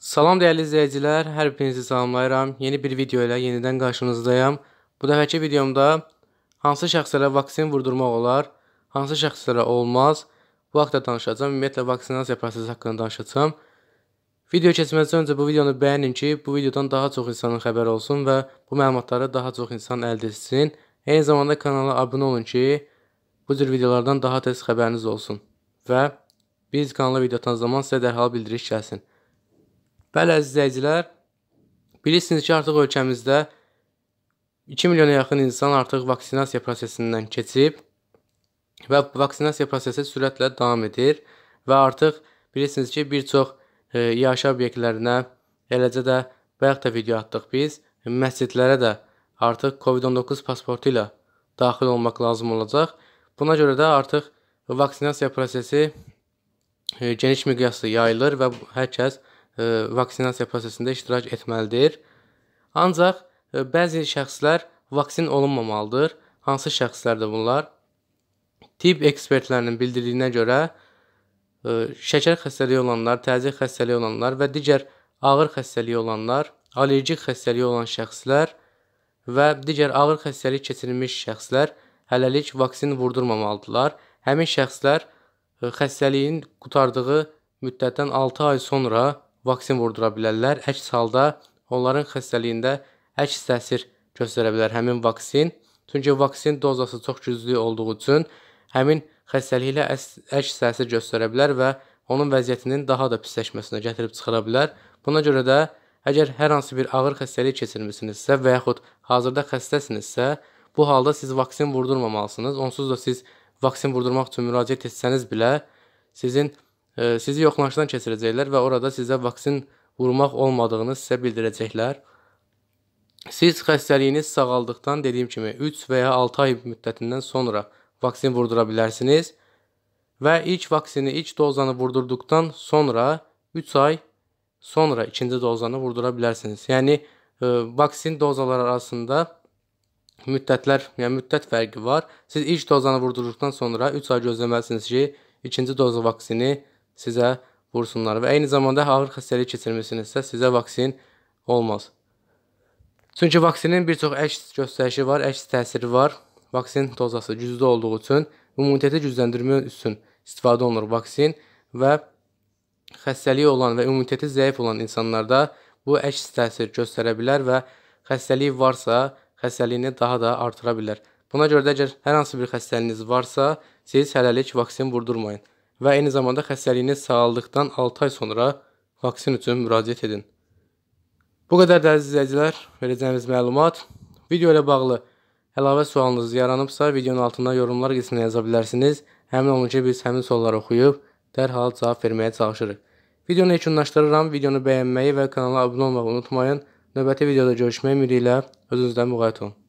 Salam dəyərli izləyicilər, hər birinizi salamlayıram. Yeni bir video ilə yenidən qarşınızdayım. Bu dəfəki videomda hansı şəxslərə vaksin vurdurmaq olar, hansı şəxslərə olmaz, bu haqda danışacağam. Ümumiyyətlə vaksinasiya prosesi haqqında danışacağam. Video keçməzdən öncə bu videonu bəyənin ki, bu videodan daha çox insanın xəbəri olsun və bu məlumatları daha çox insan əldə etsin. Eyni zamanda kanala abunə olun ki, bu cür videolardan daha tez xəbəriniz olsun və biz kanala video atan zaman sizə dərhal bildiriş gəlsin. Bəli, əziz izləyicilər, bilirsiniz ki, artıq ölkəmizdə 2 milyona yaxın insan artıq vaksinasiya prosesindən keçib və vaksinasiya prosesi sürətlə davam edir və artıq bilirsiniz ki, bir çox e, yaş obyektlərinə, eləcə də bayaq da video atdıq biz, məscidlərə də artıq COVID-19 pasportu ilə daxil olmaq lazım olacaq. Buna görə də artıq vaksinasiya prosesi e, geniş miqyaslı yayılır və hər kəs E, vaksinasiya prosesində iştirak etməlidir. Ancaq e, bəzi şəxslər vaksin olunmamalıdır. Hansı şəxslərdir bunlar? Tibb ekspertlərinin bildirdiyinə görə e, şəkər xəstəliyi olanlar, təzyiq xəstəliyi olanlar və digər ağır xəstəliyi olanlar, allergik xəstəliyi olan şəxslər və digər ağır xəstəlik keçirilmiş şəxslər hələlik vaksin vurdurmamalıdırlar. Həmin şəxslər xəstəliyin qutardığı müddətdən 6 ay sonra vaksin vurdura bilərlər. Əks halda onların xəstəliyində əks təsir göstərə bilər həmin vaksin. Çünki vaksin dozası çox güclü olduğu üçün həmin xəstəliklə əks təsir göstərə bilər və onun vəziyyətinin daha da pisləşməsinə gətirib çıxara bilər. Buna görə də əgər hər hansı bir ağır xəstəlik keçirmisinizsə və yaxud hazırda xəstəsinizsə, bu halda siz vaksin vurdurmamalısınız. Onsuz da siz vaksin vurdurmaq üçün müraciət etsəniz belə sizin sizi yoxlanışdan keçirəcəklər və orada sizə vaksin vurmaq olmadığını sizə bildirəcəklər. Siz xəstəliyiniz sağaldıqdan dediyim kimi 3 və ya 6 ay müddətindən sonra vaksin vurdura bilərsiniz və ilk vaksini, ilk dozanı vurdurduqdan sonra 3 ay sonra ikinci dozanı vurdura bilərsiniz. Yəni e, vaksin dozaları arasında müddətlər, yəni müddət fərqi var. Siz ilk dozanı vurdurduqdan sonra 3 ay gözləməlisiniz ki, ikinci doza vaksini sizə vursunlar və eyni zamanda ağır xəstəlik keçirmisinizsə sizə vaksin olmaz. Çünki vaksinin bir çox əks göstərişi var, əks təsiri var. Vaksin dozası güclü olduğu üçün immuniteti gücləndirmək üçün istifadə olunur vaksin və xəstəliyi olan və immuniteti zəif olan insanlarda bu əks təsir göstərə bilər və xəstəliyi varsa, xəstəliyini daha da artıra bilər. Buna görə də əgər hər hansı bir xəstəliyiniz varsa, siz hələlik vaksin vurdurmayın və eyni zamanda xəstəliyiniz sağaldıqdan 6 ay sonra vaksin üçün müraciət edin. Bu qədər də əziz izləyicilər, verəcəyimiz məlumat video ilə bağlı əlavə sualınız yaranıbsa, videonun altına yorumlar qismində yaza bilərsiniz. Həmin olun ki, biz həmin sualları oxuyub dərhal cavab verməyə çalışırıq. Videonu yekunlaşdırıram. Videonu bəyənməyi və kanala abunə olmağı unutmayın. Növbəti videoda görüşmək ümidi ilə özünüzdən müğayət olun.